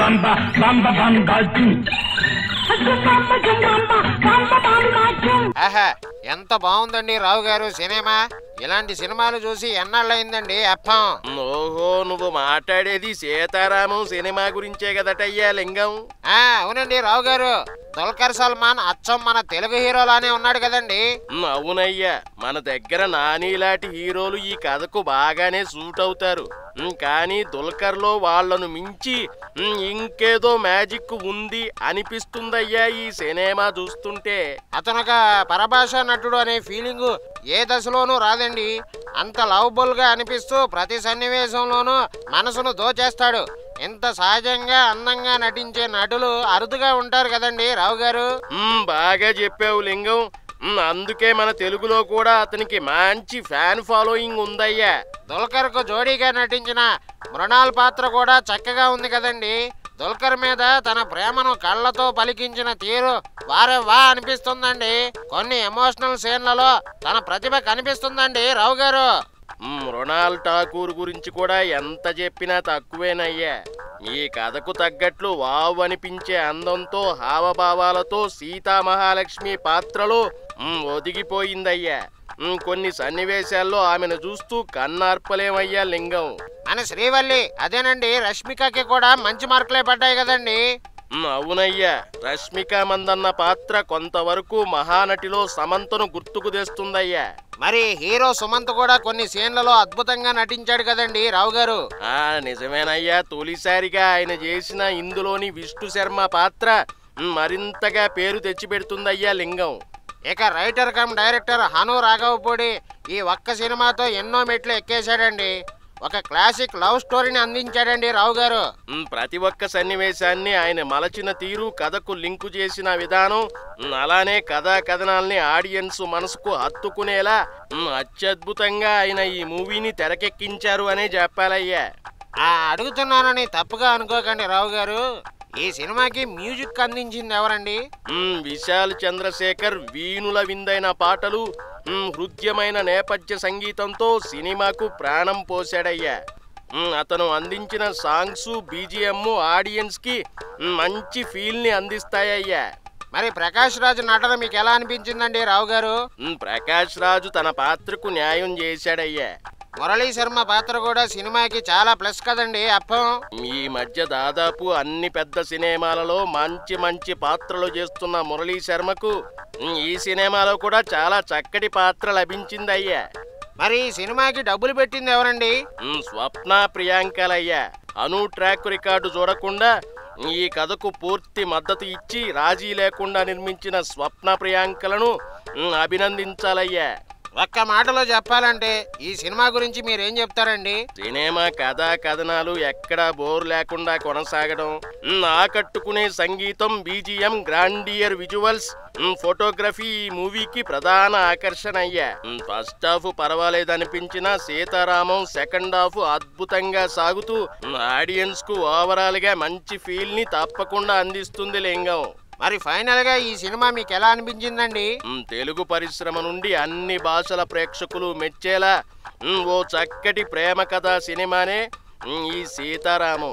bamba, bamba bamba jum. ఆహా ఎంత బాగుందండి రావు గారు సినిమా ఇలాంటి సినిమాలు చూసి ఎన్నాళ్ళయిందండి అప్పం ఓహో నువ్వు మాట్లాడేది సీతారాము సినిమా గురించే కదటయ్యా లింగం ఆ అవునండి రావు గారు దుల్కర్ సల్మాన్ అచ్చం మన తెలుగు హీరోలానే ఉన్నాడు కదండి అవునయ్యా మన దగ్గర నాని లాంటి హీరోలు ఈ కథకు బాగానే సూట్ అవుతారు కానీ దుల్కర్లో వాళ్లను మించి ఇంకేదో మ్యాజిక్ ఉంది అనిపిస్తుందయ్యా ఈ సినిమా చూస్తుంటే అతనొక పరభాష నటుడు అనే ఫీలింగ్ ఏ దశలోనూ రాదండి అంత లవబుల్ గా అనిపిస్తూ ప్రతి సన్నివేశంలోనూ మనసును దోచేస్తాడు ఇంత సహజంగా అందంగా నటించే నటులు అరుదుగా ఉంటారు కదండి రావు గారు బాగా చెప్పావు లింగం అందుకే మన తెలుగులో కూడా అతనికి మంచి ఫ్యాన్ ఫాలోయింగ్ ఉందయ్యా దుల్కర్కు జోడీగా నటించిన మృణాల్ పాత్ర కూడా చక్కగా ఉంది కదండి దుల్కర్ మీద తన ప్రేమను కళ్ళతో పలికించిన తీరు వారే వా అనిపిస్తుందండి కొన్ని ఎమోషనల్ సీన్లలో తన ప్రతిభ కనిపిస్తుందండి రావు గారు మృణాల్ ఠాకూర్ గురించి కూడా ఎంత చెప్పినా తక్కువేనయ్యా ఈ కథకు తగ్గట్లు వావ్ అనిపించే అందంతో హావభావాలతో సీతామహాలక్ష్మి పాత్రలు ఒదిగిపోయిందయ్యా కొన్ని సన్నివేశాల్లో ఆమెను చూస్తూ కన్నార్పలేమయ్యా లింగం మన శ్రీవల్లి అదేనండి రష్మికకి కూడా మంచి మార్కులే పడ్డాయి కదండి అవునయ్యా రష్మిక మందన్న పాత్ర కొంతవరకు మహానటిలో సమంతను గుర్తుకు తెస్తుందయ్యా మరి హీరో సుమంత్ కూడా కొన్ని సీన్లలో అద్భుతంగా నటించాడు కదండి రావు గారు ఆ నిజమేనయ్యా తొలిసారిగా ఆయన చేసిన ఇందులోని విష్ణు శర్మ పాత్ర మరింతగా పేరు తెచ్చిపెడుతుందయ్యా లింగం ఇక writer cum director Hanu Raghavapudi ఈ ఒక్క సినిమాతో ఎన్నో మెట్లు ఎక్కేశాడండి ఒక క్లాసిక్ లవ్ స్టోరీని అందించాడండి రావు గారు ప్రతి ఒక్క సన్నివేశాన్ని ఆయన మలచిన తీరు కథకు లింకు చేసిన విధానం అలానే కథా కథనాల్ని ఆడియన్స్ మనసుకు హత్తుకునేలా అత్యద్భుతంగా ఆయన ఈ మూవీని తెరకెక్కించారు అనే చెప్పాలయ్యా అడుగుతున్నానని తప్పుగా అనుకోకండి రావు గారు ఈ సినిమాకి మ్యూజిక్ అందించింది ఎవరండి విశాల్ చంద్రశేఖర్ వీణుల విందైన పాటలు హృద్యమైన నేపథ్య సంగీతంతో సినిమాకు ప్రాణం పోశాడయ్యా అతను అందించిన సాంగ్స్ బీజిఎం ఆడియన్స్కి మంచి ఫీల్ని అందిస్తాయ్యా మరి ప్రకాష్ రాజు నటన మీకు ఎలా అనిపించిందండి రావు గారు ప్రకాష్ రాజు తన పాత్రకు న్యాయం చేశాడయ్యా మురళీ శర్మ పాత్ర కూడా సినిమాకి చాలా ప్లస్ కదండి అప్పం ఈ మధ్య దాదాపు అన్ని పెద్ద సినిమాలలో మంచి మంచి పాత్రలు చేస్తున్న మురళీ శర్మకు ఈ సినిమాలో కూడా చాలా చక్కటి పాత్ర లభించింది అయ్యా మరి సినిమాకి డబ్బులు పెట్టింది ఎవరండి స్వప్న ప్రియాంకలయ్యా అను ట్రాక్ రికార్డు చూడకుండా ఈ కథకు పూర్తి మద్దతు ఇచ్చి రాజీ లేకుండా నిర్మించిన స్వప్న ప్రియాంకలను అభినందించాలయ్యా ఒక్క మాటలో చెప్పాలంటే ఈ సినిమా గురించి మీరేం చెప్తారండి సినిమా కథా కథనాలు ఎక్కడా బోర్ లేకుండా కొనసాగడం ఆకట్టుకునే సంగీతం బీజిఎం గ్రాండియర్ విజువల్స్ ఫోటోగ్రఫీ ఈ మూవీకి ప్రధాన ఆకర్షణ అయ్యా ఫస్ట్ హాఫ్ పర్వాలేదనిపించిన సీతారామం సెకండ్ హాఫ్ అద్భుతంగా సాగుతూ ఆడియన్స్ కు ఓవరాల్ గా మంచి ఫీల్ ని తప్పకుండా అందిస్తుంది లింగం మరి ఫైనల్ గా ఈ సినిమా మీకు ఎలా అనిపించిందండి తెలుగు పరిశ్రమ నుండి అన్ని భాషల ప్రేక్షకులు మెచ్చేలా ఓ చక్కటి ప్రేమ కథ సినిమానే ఈ సీతారాము